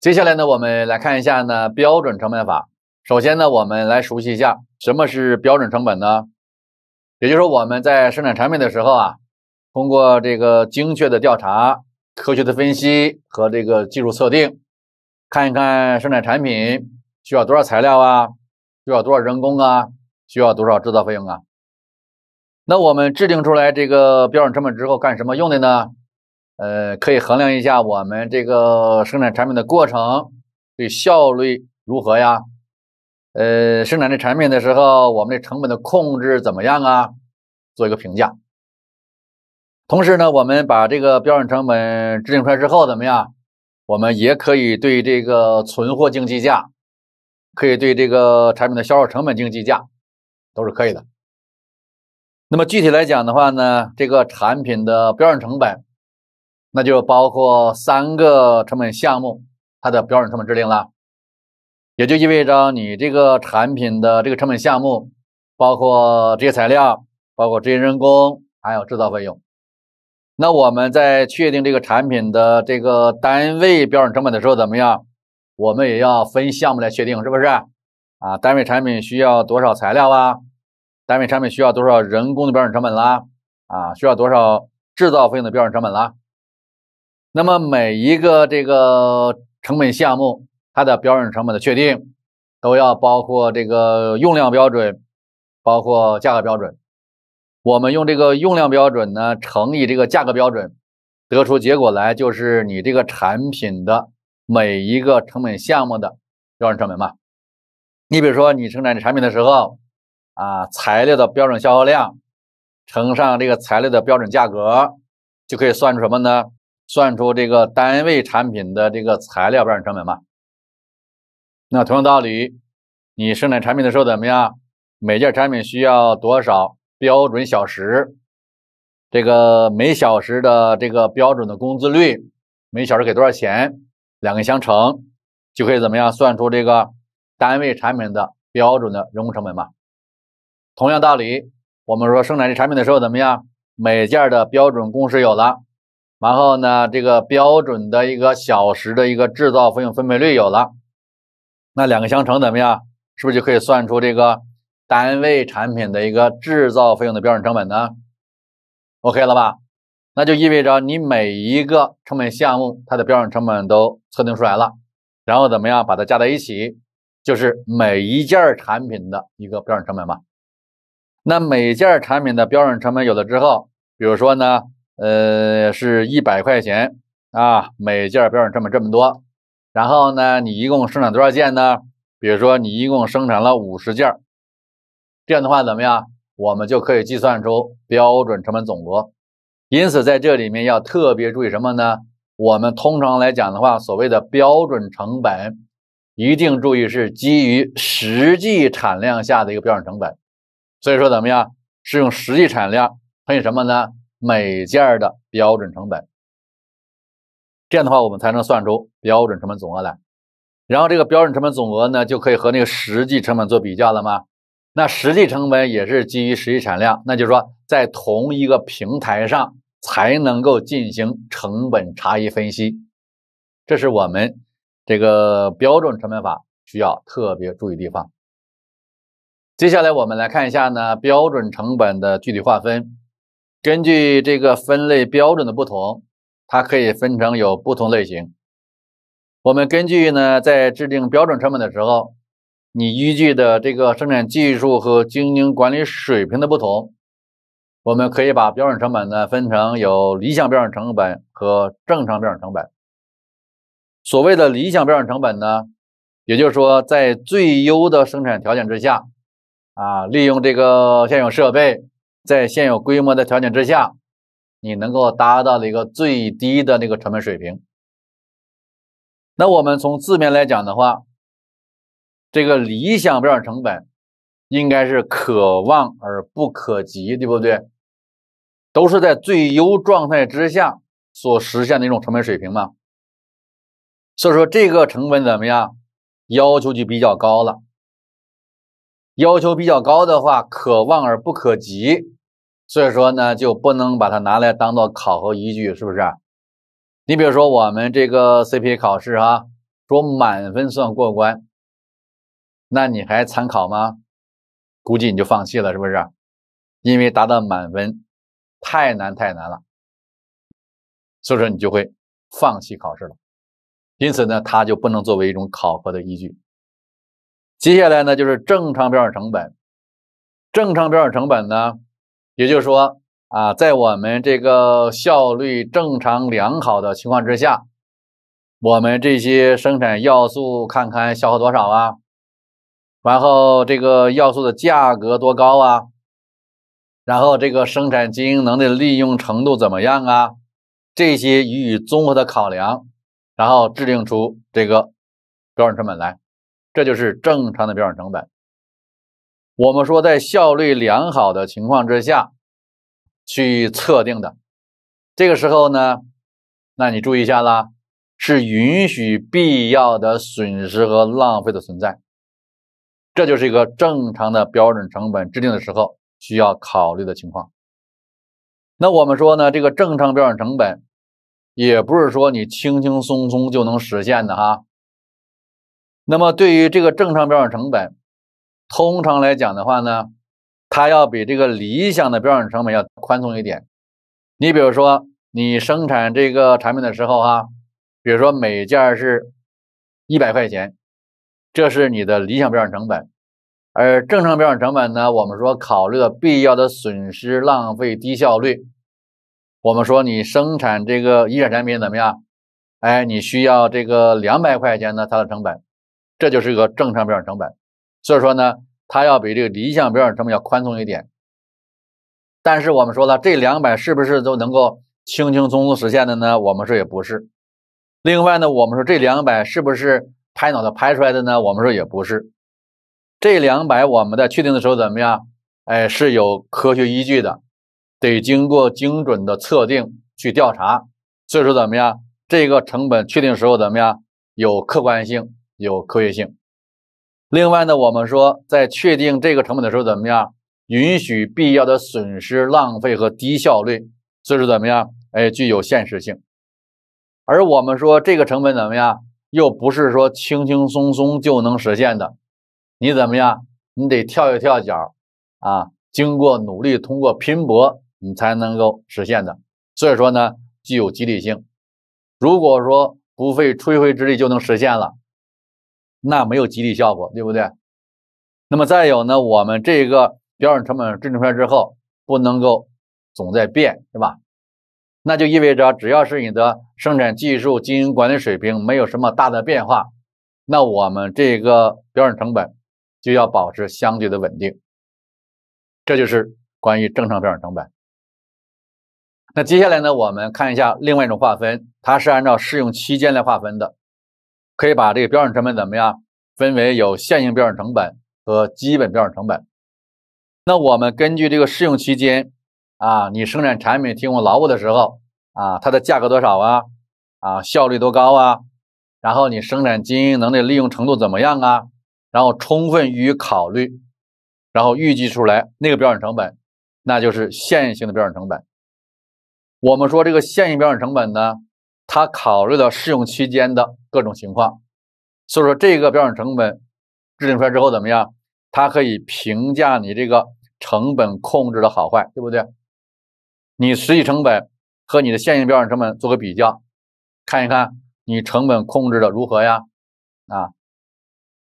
接下来呢，我们来看一下呢标准成本法。首先呢，我们来熟悉一下什么是标准成本呢？也就是说，我们在生产产品的时候啊，通过这个精确的调查、科学的分析和这个技术测定，看一看生产产品需要多少材料啊，需要多少人工啊，需要多少制造费用啊。那我们制定出来这个标准成本之后，干什么用的呢？呃，可以衡量一下我们这个生产产品的过程，对效率如何呀？呃，生产这产品的时候，我们的成本的控制怎么样啊？做一个评价。同时呢，我们把这个标准成本制定出来之后怎么样？我们也可以对这个存货经计价，可以对这个产品的销售成本经计价，都是可以的。那么具体来讲的话呢，这个产品的标准成本。那就包括三个成本项目，它的标准成本制定了，也就意味着你这个产品的这个成本项目，包括这些材料，包括这些人工，还有制造费用。那我们在确定这个产品的这个单位标准成本的时候，怎么样？我们也要分项目来确定，是不是？啊，单位产品需要多少材料啊？单位产品需要多少人工的标准成本啦？啊，需要多少制造费用的标准成本啦？那么每一个这个成本项目，它的标准成本的确定，都要包括这个用量标准，包括价格标准。我们用这个用量标准呢乘以这个价格标准，得出结果来就是你这个产品的每一个成本项目的标准成本嘛。你比如说你生产产品的时候，啊，材料的标准消耗量乘上这个材料的标准价格，就可以算出什么呢？算出这个单位产品的这个材料标准成本嘛？那同样道理，你生产产品的时候怎么样？每件产品需要多少标准小时？这个每小时的这个标准的工资率，每小时给多少钱？两个相乘就可以怎么样算出这个单位产品的标准的人工成本嘛？同样道理，我们说生产这产品的时候怎么样？每件的标准工时有了。然后呢，这个标准的一个小时的一个制造费用分配率有了，那两个相乘怎么样？是不是就可以算出这个单位产品的一个制造费用的标准成本呢？OK 了吧？那就意味着你每一个成本项目它的标准成本都测定出来了，然后怎么样把它加在一起，就是每一件产品的一个标准成本嘛。那每件产品的标准成本有了之后，比如说呢？呃，是一百块钱啊，每件标准这么这么多，然后呢，你一共生产多少件呢？比如说你一共生产了五十件，这样的话怎么样？我们就可以计算出标准成本总额。因此在这里面要特别注意什么呢？我们通常来讲的话，所谓的标准成本，一定注意是基于实际产量下的一个标准成本。所以说怎么样？是用实际产量乘以什么呢？每件的标准成本，这样的话，我们才能算出标准成本总额来。然后，这个标准成本总额呢，就可以和那个实际成本做比较了吗？那实际成本也是基于实际产量，那就是说，在同一个平台上才能够进行成本差异分析。这是我们这个标准成本法需要特别注意地方。接下来，我们来看一下呢，标准成本的具体划分。根据这个分类标准的不同，它可以分成有不同类型。我们根据呢，在制定标准成本的时候，你依据的这个生产技术和经营管理水平的不同，我们可以把标准成本呢分成有理想标准成本和正常标准成本。所谓的理想标准成本呢，也就是说在最优的生产条件之下，啊，利用这个现有设备。在现有规模的条件之下，你能够达到的一个最低的那个成本水平。那我们从字面来讲的话，这个理想标准成本应该是可望而不可及，对不对？都是在最优状态之下所实现的一种成本水平嘛。所以说，这个成本怎么样，要求就比较高了。要求比较高的话，可望而不可及，所以说呢，就不能把它拿来当做考核依据，是不是？你比如说我们这个 CPA 考试哈，说满分算过关，那你还参考吗？估计你就放弃了，是不是？因为达到满分太难太难了，所以说你就会放弃考试了。因此呢，它就不能作为一种考核的依据。接下来呢，就是正常标准成本。正常标准成本呢，也就是说啊，在我们这个效率正常良好的情况之下，我们这些生产要素看看消耗多少啊，然后这个要素的价格多高啊，然后这个生产经营能力的利用程度怎么样啊，这些予以综合的考量，然后制定出这个标准成本来。这就是正常的标准成本。我们说，在效率良好的情况之下去测定的，这个时候呢，那你注意一下啦，是允许必要的损失和浪费的存在。这就是一个正常的标准成本制定的时候需要考虑的情况。那我们说呢，这个正常标准成本也不是说你轻轻松松就能实现的哈。那么，对于这个正常标准成本，通常来讲的话呢，它要比这个理想的标准成本要宽松一点。你比如说，你生产这个产品的时候，啊，比如说每件是，一百块钱，这是你的理想标准成本。而正常标准成本呢，我们说考虑必要的损失、浪费、低效率。我们说你生产这个一线产品怎么样？哎，你需要这个两百块钱的它的成本。这就是一个正常标准成本，所以说呢，它要比这个理想标准成本要宽松一点。但是我们说了，这两百是不是都能够轻轻松松实现的呢？我们说也不是。另外呢，我们说这两百是不是拍脑袋拍出来的呢？我们说也不是。这两百我们在确定的时候怎么样？哎，是有科学依据的，得经过精准的测定去调查。所以说怎么样？这个成本确定时候怎么样？有客观性。有科学性。另外呢，我们说在确定这个成本的时候，怎么样允许必要的损失、浪费和低效率，这是怎么样？哎，具有现实性。而我们说这个成本怎么样，又不是说轻轻松松就能实现的。你怎么样？你得跳一跳脚啊，经过努力，通过拼搏，你才能够实现的。所以说呢，具有激励性。如果说不费吹灰之力就能实现了，那没有激励效果，对不对？那么再有呢，我们这个标准成本制定出来之后，不能够总在变，对吧？那就意味着，只要是你的生产技术、经营管理水平没有什么大的变化，那我们这个标准成本就要保持相对的稳定。这就是关于正常标准成本。那接下来呢，我们看一下另外一种划分，它是按照适用期间来划分的。可以把这个标准成本怎么样分为有线性标准成本和基本标准成本。那我们根据这个试用期间，啊，你生产产品、提供劳务的时候，啊，它的价格多少啊，啊，效率多高啊，然后你生产经营能力利用程度怎么样啊，然后充分予以考虑，然后预计出来那个标准成本，那就是线性的标准成本。我们说这个线性标准成本呢？他考虑了试用期间的各种情况，所以说这个标准成本制定出来之后怎么样？它可以评价你这个成本控制的好坏，对不对？你实际成本和你的现行标准成本做个比较，看一看你成本控制的如何呀？啊，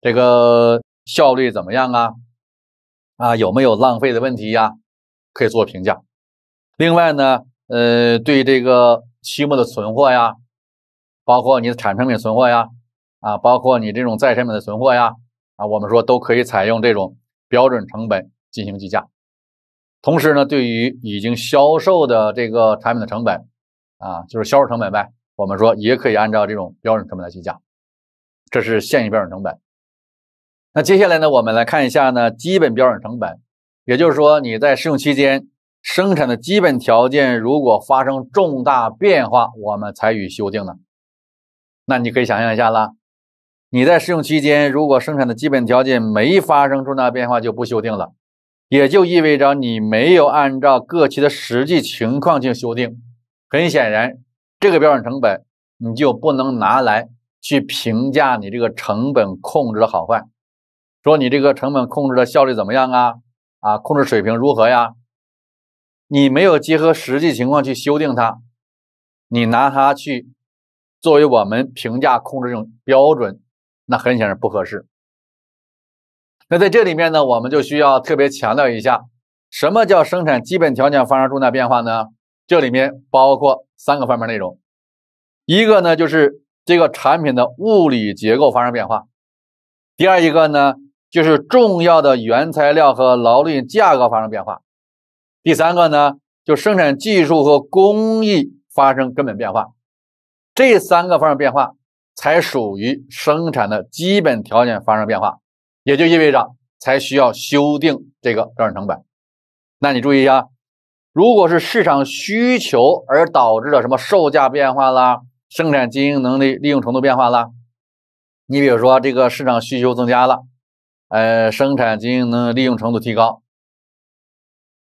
这个效率怎么样啊？啊，有没有浪费的问题呀？可以做评价。另外呢，呃，对这个。期末的存货呀，包括你的产成品存货呀，啊，包括你这种再产品的存货呀，啊，我们说都可以采用这种标准成本进行计价。同时呢，对于已经销售的这个产品的成本，啊，就是销售成本呗，我们说也可以按照这种标准成本来计价，这是现行标准成本。那接下来呢，我们来看一下呢基本标准成本，也就是说你在试用期间。生产的基本条件如果发生重大变化，我们才予修订呢。那你可以想象一下啦，你在试用期间，如果生产的基本条件没发生重大变化，就不修订了，也就意味着你没有按照各区的实际情况去修订。很显然，这个标准成本你就不能拿来去评价你这个成本控制的好坏，说你这个成本控制的效率怎么样啊？啊，控制水平如何呀？你没有结合实际情况去修订它，你拿它去作为我们评价控制这种标准，那很显然不合适。那在这里面呢，我们就需要特别强调一下，什么叫生产基本条件发生重大变化呢？这里面包括三个方面内容，一个呢就是这个产品的物理结构发生变化，第二一个呢就是重要的原材料和劳力价格发生变化。第三个呢，就生产技术和工艺发生根本变化，这三个发生变化才属于生产的基本条件发生变化，也就意味着才需要修订这个标准成本。那你注意一下，如果是市场需求而导致的什么售价变化啦，生产经营能力利用程度变化啦，你比如说这个市场需求增加了，呃，生产经营能利用程度提高。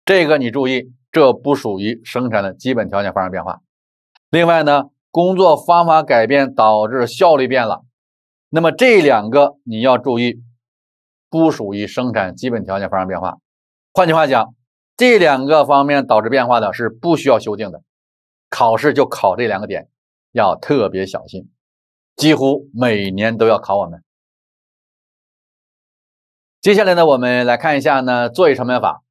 这个你注意，这不属于生产的基本条件发生变化。另外呢，工作方法改变导致效率变了，那么这两个你要注意，不属于生产基本条件发生变化。换句话讲，这两个方面导致变化的是不需要修订的。考试就考这两个点，要特别小心，几乎每年都要考我们。接下来呢，我们来看一下呢，作业成本法。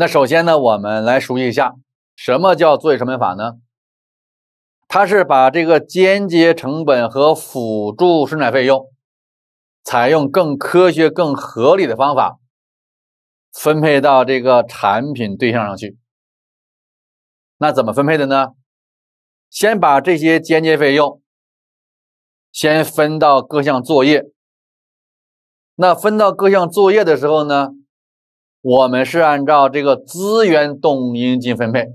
那首先呢，我们来熟悉一下什么叫作业成本法呢？它是把这个间接成本和辅助生产费用，采用更科学、更合理的方法，分配到这个产品对象上去。那怎么分配的呢？先把这些间接费用先分到各项作业。那分到各项作业的时候呢？我们是按照这个资源动因进分配，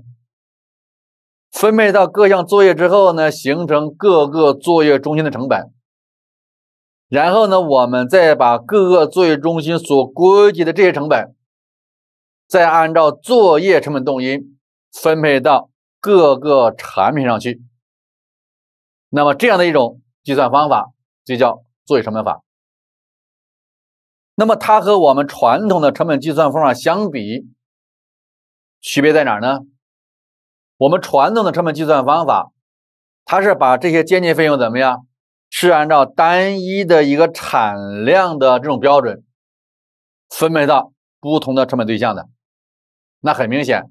分配到各项作业之后呢，形成各个作业中心的成本，然后呢，我们再把各个作业中心所归集的这些成本，再按照作业成本动因分配到各个产品上去。那么这样的一种计算方法就叫作业成本法。那么它和我们传统的成本计算方法相比，区别在哪儿呢？我们传统的成本计算方法，它是把这些间接费用怎么样，是按照单一的一个产量的这种标准，分配到不同的成本对象的。那很明显，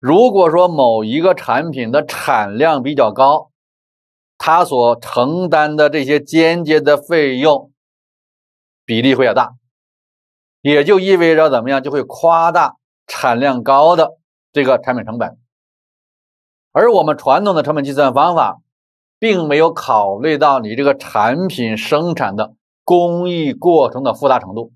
如果说某一个产品的产量比较高，它所承担的这些间接的费用比例会较大。也就意味着怎么样，就会夸大产量高的这个产品成本，而我们传统的成本计算方法，并没有考虑到你这个产品生产的工艺过程的复杂程度，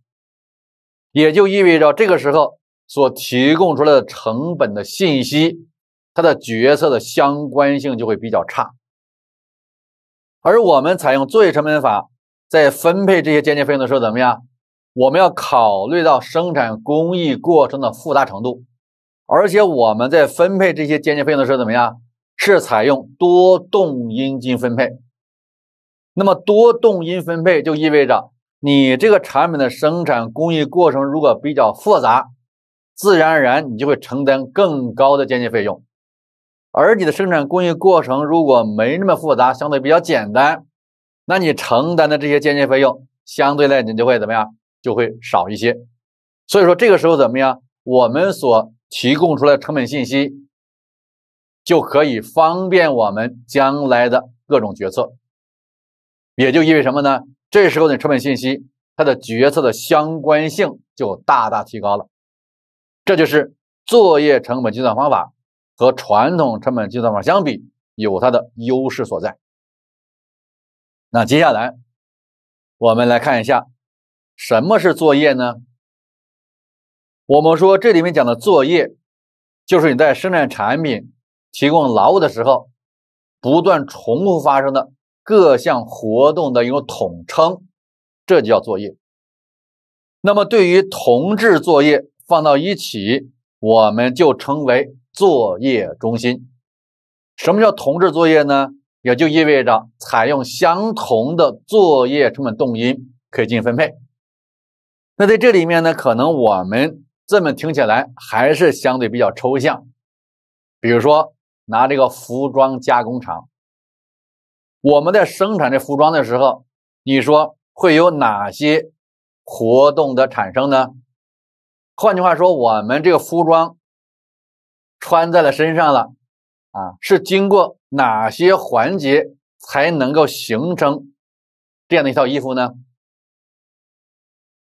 也就意味着这个时候所提供出来的成本的信息，它的决策的相关性就会比较差，而我们采用作业成本法在分配这些间接费用的时候怎么样？我们要考虑到生产工艺过程的复杂程度，而且我们在分配这些间接费用的时候怎么样？是采用多动因进行分配。那么多动因分配就意味着你这个产品的生产工艺过程如果比较复杂，自然而然你就会承担更高的间接费用；而你的生产工艺过程如果没那么复杂，相对比较简单，那你承担的这些间接费用相对来讲就会怎么样？就会少一些，所以说这个时候怎么样？我们所提供出来成本信息，就可以方便我们将来的各种决策，也就意味什么呢？这时候的成本信息，它的决策的相关性就大大提高了。这就是作业成本计算方法和传统成本计算法相比有它的优势所在。那接下来我们来看一下。什么是作业呢？我们说这里面讲的作业，就是你在生产产品、提供劳务的时候，不断重复发生的各项活动的一种统称，这就叫作业。那么，对于同质作业放到一起，我们就称为作业中心。什么叫同质作业呢？也就意味着采用相同的作业成本动因可以进行分配。那在这里面呢，可能我们这么听起来还是相对比较抽象。比如说，拿这个服装加工厂，我们在生产这服装的时候，你说会有哪些活动的产生呢？换句话说，我们这个服装穿在了身上了，啊，是经过哪些环节才能够形成这样的一套衣服呢？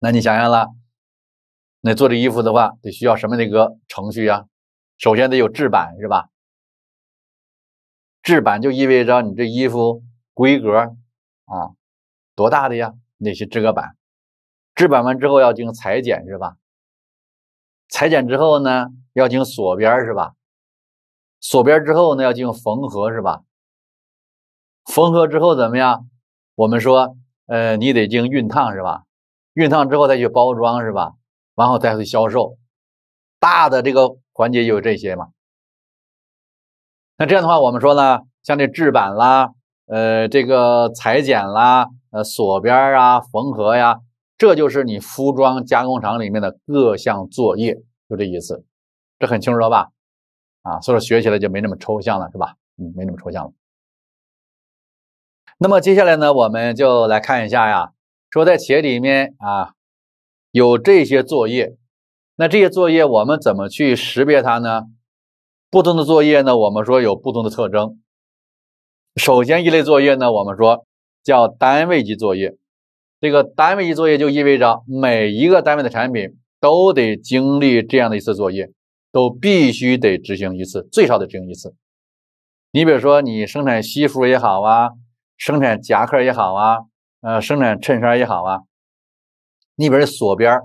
那你想想了，那做这衣服的话，得需要什么那个程序啊？首先得有制版是吧？制版就意味着你这衣服规格啊，多大的呀？那些制个版，制版完之后要进行裁剪是吧？裁剪之后呢，要进行锁边是吧？锁边之后呢，要进行缝合是吧？缝合之后怎么样？我们说，呃，你得进行熨烫是吧？熨烫之后再去包装是吧？然后再去销售，大的这个环节就这些嘛。那这样的话，我们说呢，像这制板啦，呃，这个裁剪啦，呃，锁边啊，缝合呀，这就是你服装加工厂里面的各项作业，就这意思。这很清楚了吧？啊，所以说学起来就没那么抽象了，是吧？嗯，没那么抽象了。那么接下来呢，我们就来看一下呀。说在企业里面啊，有这些作业，那这些作业我们怎么去识别它呢？不同的作业呢，我们说有不同的特征。首先一类作业呢，我们说叫单位级作业，这个单位级作业就意味着每一个单位的产品都得经历这样的一次作业，都必须得执行一次，最少得执行一次。你比如说，你生产西服也好啊，生产夹克也好啊。呃，生产衬衫也好啊，那边锁边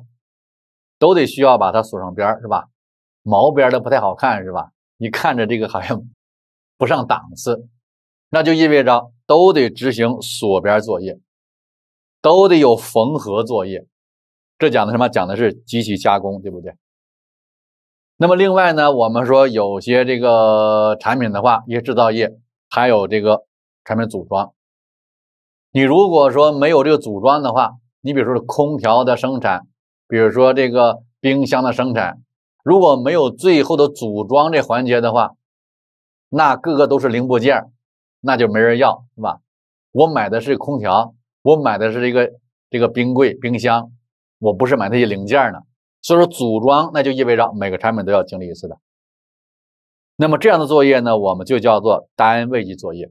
都得需要把它锁上边是吧？毛边的不太好看，是吧？你看着这个好像不上档次，那就意味着都得执行锁边作业，都得有缝合作业。这讲的什么？讲的是机器加工，对不对？那么另外呢，我们说有些这个产品的话，一些制造业还有这个产品组装。你如果说没有这个组装的话，你比如说空调的生产，比如说这个冰箱的生产，如果没有最后的组装这环节的话，那各个都是零部件，那就没人要，是吧？我买的是空调，我买的是这个这个冰柜、冰箱，我不是买那些零件呢。所以说，组装那就意味着每个产品都要经历一次的。那么这样的作业呢，我们就叫做单位级作业。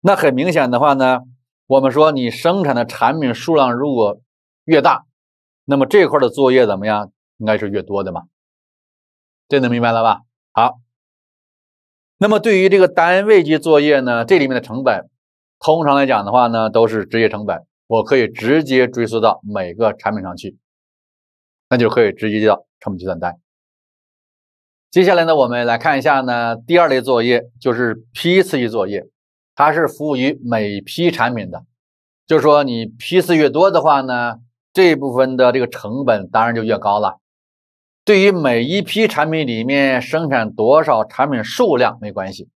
那很明显的话呢，我们说你生产的产品数量如果越大，那么这块的作业怎么样？应该是越多的嘛，这能明白了吧？好，那么对于这个单位级作业呢，这里面的成本通常来讲的话呢，都是直接成本，我可以直接追溯到每个产品上去，那就可以直接叫成本计算单。接下来呢，我们来看一下呢，第二类作业就是批次级作业。它是服务于每批产品的，就是说你批次越多的话呢，这部分的这个成本当然就越高了。对于每一批产品里面生产多少产品数量没关系，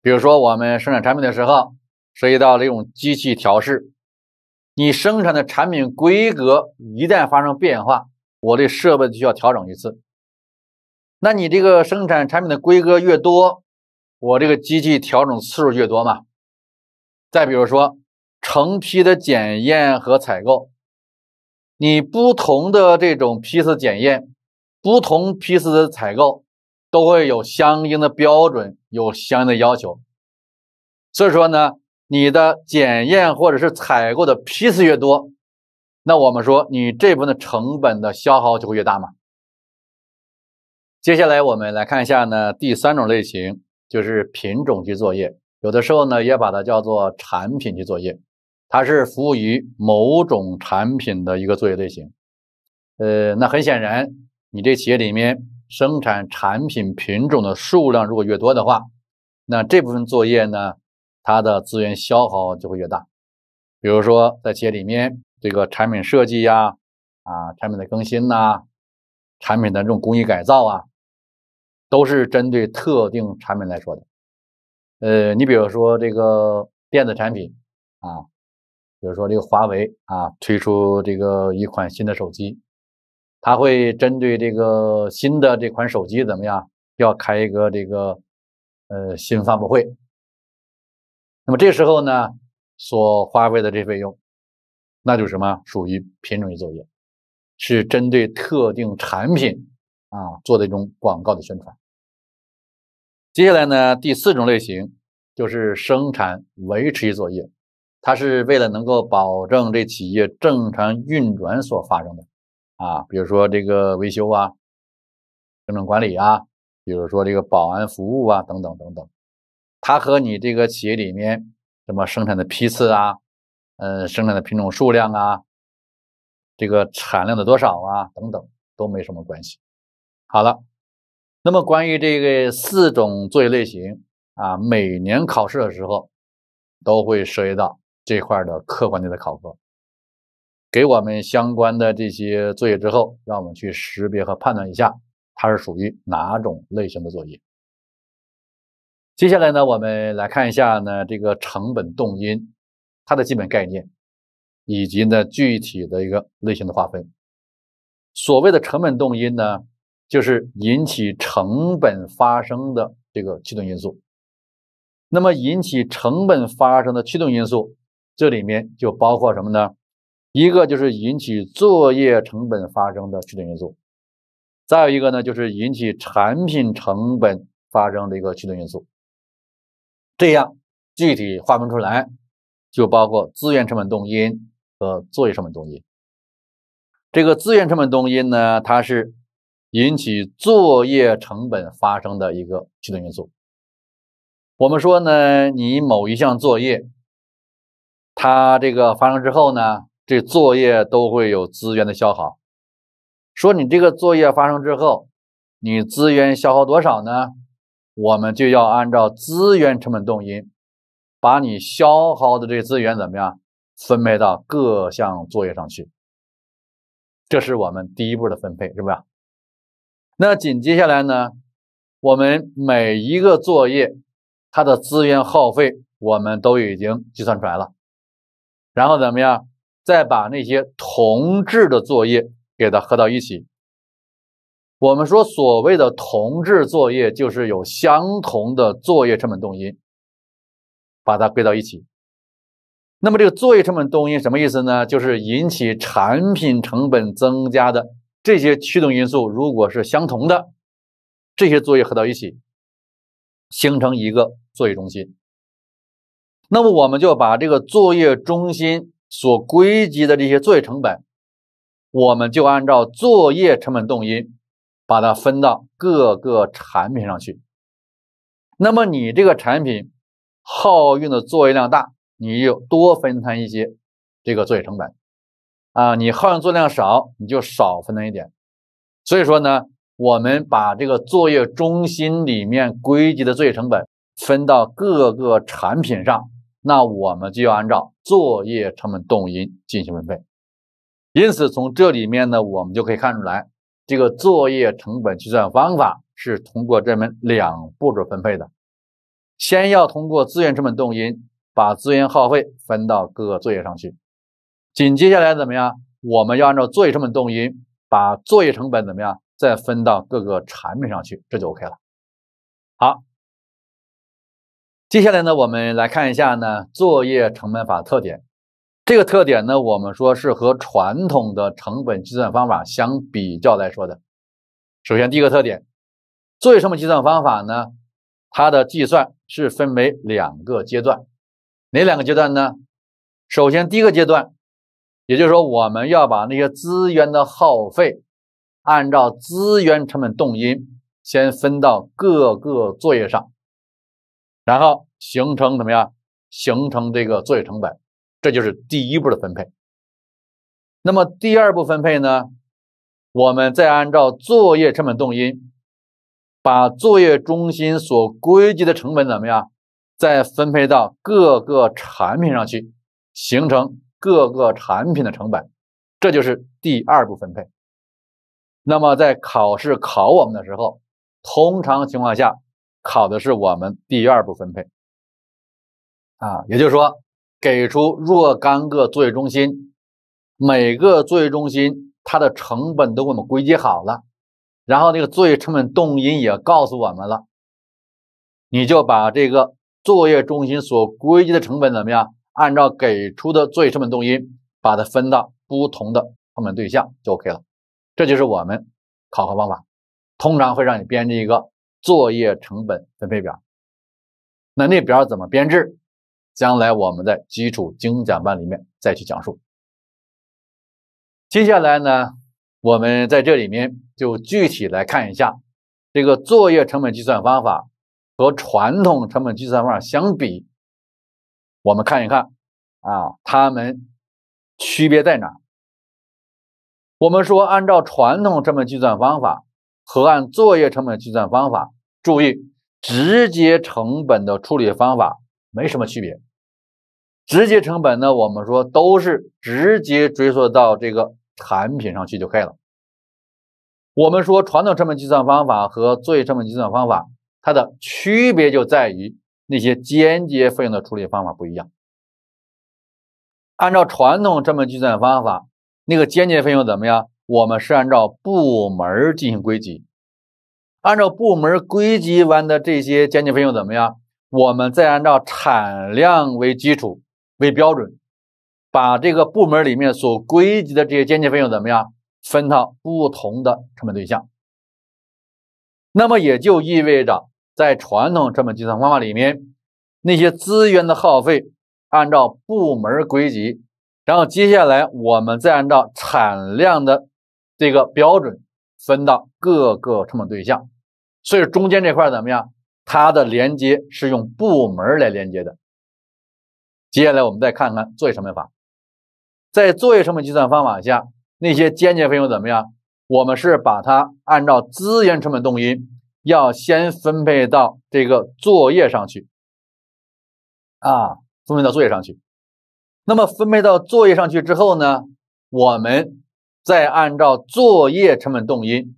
比如说我们生产产品的时候涉及到这种机器调试，你生产的产品规格一旦发生变化，我的设备就需要调整一次。那你这个生产产品的规格越多。我这个机器调整次数越多嘛，再比如说成批的检验和采购，你不同的这种批次检验、不同批次的采购，都会有相应的标准，有相应的要求。所以说呢，你的检验或者是采购的批次越多，那我们说你这部分的成本的消耗就会越大嘛。接下来我们来看一下呢，第三种类型。就是品种去作业，有的时候呢也把它叫做产品去作业，它是服务于某种产品的一个作业类型。呃，那很显然，你这企业里面生产产品品种的数量如果越多的话，那这部分作业呢，它的资源消耗就会越大。比如说在企业里面，这个产品设计呀，啊产品的更新呐，产品的这种工艺改造啊。都是针对特定产品来说的，呃，你比如说这个电子产品啊，比如说这个华为啊推出这个一款新的手机，它会针对这个新的这款手机怎么样，要开一个这个呃新发布会，那么这时候呢所花费的这费用，那就什么属于品种性作业，是针对特定产品。啊，做的一种广告的宣传。接下来呢，第四种类型就是生产维持作业，它是为了能够保证这企业正常运转所发生的。啊，比如说这个维修啊，行政管理啊，比如说这个保安服务啊，等等等等。它和你这个企业里面什么生产的批次啊，嗯，生产的品种数量啊，这个产量的多少啊，等等，都没什么关系。好了，那么关于这个四种作业类型啊，每年考试的时候都会涉及到这块的客观题的考核，给我们相关的这些作业之后，让我们去识别和判断一下它是属于哪种类型的作业。接下来呢，我们来看一下呢这个成本动因它的基本概念，以及呢具体的一个类型的划分。所谓的成本动因呢。就是引起成本发生的这个驱动因素。那么，引起成本发生的驱动因素，这里面就包括什么呢？一个就是引起作业成本发生的驱动因素，再有一个呢，就是引起产品成本发生的一个驱动因素。这样具体划分出来，就包括资源成本动因和作业成本动因。这个资源成本动因呢，它是。引起作业成本发生的一个驱动因素。我们说呢，你某一项作业，它这个发生之后呢，这作业都会有资源的消耗。说你这个作业发生之后，你资源消耗多少呢？我们就要按照资源成本动因，把你消耗的这资源怎么样分配到各项作业上去。这是我们第一步的分配，是不是？那紧接下来呢？我们每一个作业它的资源耗费我们都已经计算出来了，然后怎么样？再把那些同质的作业给它合到一起。我们说所谓的同质作业就是有相同的作业成本动因，把它归到一起。那么这个作业成本动因什么意思呢？就是引起产品成本增加的。这些驱动因素如果是相同的，这些作业合到一起，形成一个作业中心。那么，我们就把这个作业中心所归集的这些作业成本，我们就按照作业成本动因，把它分到各个产品上去。那么，你这个产品耗用的作业量大，你就多分摊一些这个作业成本。啊，你耗用作业量少，你就少分担一点。所以说呢，我们把这个作业中心里面归集的作业成本分到各个产品上，那我们就要按照作业成本动因进行分配。因此，从这里面呢，我们就可以看出来，这个作业成本计算方法是通过这么两步骤分配的：先要通过资源成本动因把资源耗费分到各个作业上去。紧接下来怎么样？我们要按照作业成本动因，把作业成本怎么样再分到各个产品上去，这就 OK 了。好，接下来呢，我们来看一下呢作业成本法特点。这个特点呢，我们说是和传统的成本计算方法相比较来说的。首先第一个特点，作业什么计算方法呢？它的计算是分为两个阶段，哪两个阶段呢？首先第一个阶段。也就是说，我们要把那些资源的耗费，按照资源成本动因先分到各个作业上，然后形成怎么样？形成这个作业成本，这就是第一步的分配。那么第二步分配呢？我们再按照作业成本动因，把作业中心所归集的成本怎么样？再分配到各个产品上去，形成。各个产品的成本，这就是第二步分配。那么在考试考我们的时候，通常情况下考的是我们第二步分配。啊，也就是说，给出若干个作业中心，每个作业中心它的成本都给我们归集好了，然后那个作业成本动因也告诉我们了，你就把这个作业中心所归集的成本怎么样？按照给出的作业成本动因，把它分到不同的成本对象就 OK 了。这就是我们考核方法。通常会让你编制一个作业成本分配表。那那表怎么编制？将来我们在基础精讲班里面再去讲述。接下来呢，我们在这里面就具体来看一下这个作业成本计算方法和传统成本计算方法相比。我们看一看啊，它们区别在哪？我们说，按照传统成本计算方法和按作业成本计算方法，注意直接成本的处理方法没什么区别。直接成本呢，我们说都是直接追溯到这个产品上去就可以了。我们说，传统成本计算方法和作业成本计算方法，它的区别就在于。那些间接费用的处理方法不一样。按照传统成本计算方法，那个间接费用怎么样？我们是按照部门进行归集，按照部门归集完的这些间接费用怎么样？我们再按照产量为基础为标准，把这个部门里面所归集的这些间接费用怎么样分到不同的成本对象？那么也就意味着。在传统成本计算方法里面，那些资源的耗费按照部门归集，然后接下来我们再按照产量的这个标准分到各个成本对象，所以中间这块怎么样？它的连接是用部门来连接的。接下来我们再看看作业成本法，在作业成本计算方法下，那些间接费用怎么样？我们是把它按照资源成本动因。要先分配到这个作业上去啊，分配到作业上去。那么分配到作业上去之后呢，我们再按照作业成本动因，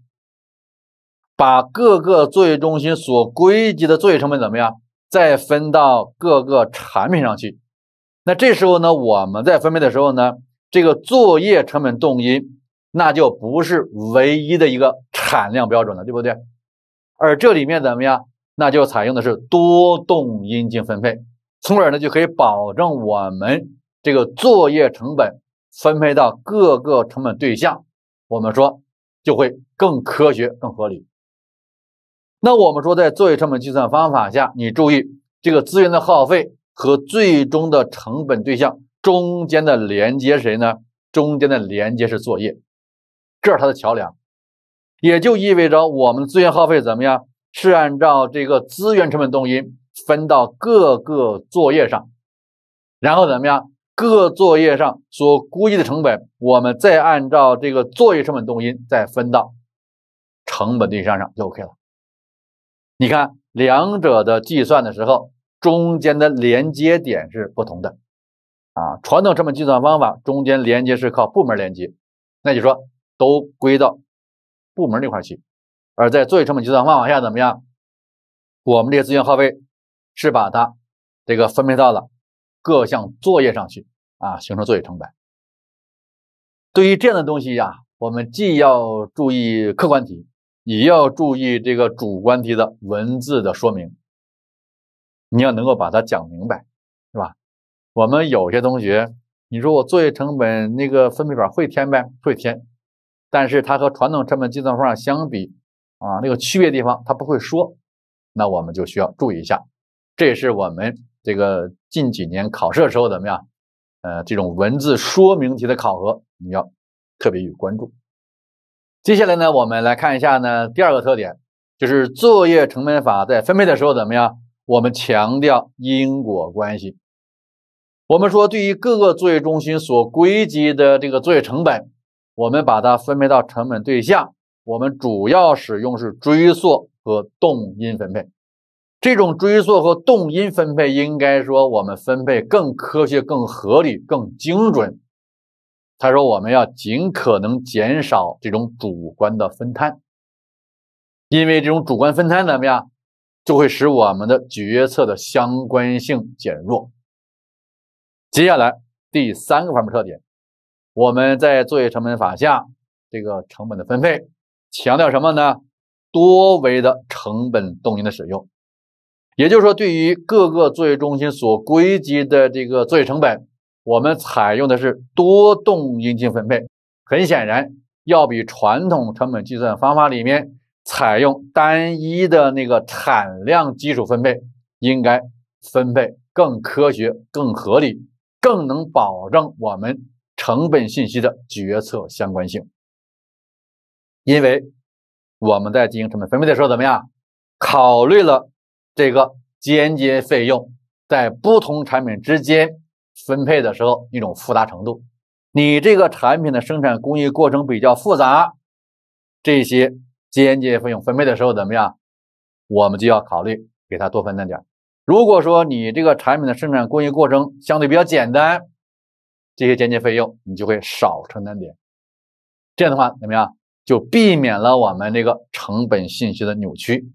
把各个作业中心所归集的作业成本怎么样，再分到各个产品上去。那这时候呢，我们在分配的时候呢，这个作业成本动因那就不是唯一的一个产量标准了，对不对？而这里面怎么样？那就采用的是多动因精分配，从而呢就可以保证我们这个作业成本分配到各个成本对象，我们说就会更科学、更合理。那我们说在作业成本计算方法下，你注意这个资源的耗费和最终的成本对象中间的连接谁呢？中间的连接是作业，这是它的桥梁。也就意味着我们资源耗费怎么样？是按照这个资源成本动因分到各个作业上，然后怎么样？各作业上所估计的成本，我们再按照这个作业成本动因再分到成本对象上就 OK 了。你看两者的计算的时候，中间的连接点是不同的啊。传统成本计算方法中间连接是靠部门连接，那你说都归到。部门那块去，而在作业成本计算法往下怎么样？我们这些资源耗费是把它这个分配到了各项作业上去啊，形成作业成本。对于这样的东西呀，我们既要注意客观题，也要注意这个主观题的文字的说明，你要能够把它讲明白，是吧？我们有些同学，你说我作业成本那个分配表会填呗，会填。但是它和传统成本计算方法相比，啊，那个区别地方它不会说，那我们就需要注意一下。这也是我们这个近几年考试的时候怎么样，呃，这种文字说明题的考核，你要特别有关注。接下来呢，我们来看一下呢，第二个特点就是作业成本法在分配的时候怎么样？我们强调因果关系。我们说对于各个作业中心所归集的这个作业成本。我们把它分配到成本对象，我们主要使用是追溯和动因分配。这种追溯和动因分配，应该说我们分配更科学、更合理、更精准。他说我们要尽可能减少这种主观的分摊，因为这种主观分摊怎么样，就会使我们的决策的相关性减弱。接下来第三个方面特点。我们在作业成本法下，这个成本的分配强调什么呢？多维的成本动因的使用，也就是说，对于各个作业中心所归集的这个作业成本，我们采用的是多动因性分配。很显然，要比传统成本计算方法里面采用单一的那个产量基础分配，应该分配更科学、更合理、更能保证我们。成本信息的决策相关性，因为我们在进行成本分配的时候，怎么样？考虑了这个间接费用在不同产品之间分配的时候一种复杂程度。你这个产品的生产工艺过程比较复杂，这些间接费用分配的时候怎么样？我们就要考虑给它多分担点。如果说你这个产品的生产工艺过程相对比较简单。这些间接费用，你就会少承担点。这样的话怎么样？就避免了我们这个成本信息的扭曲。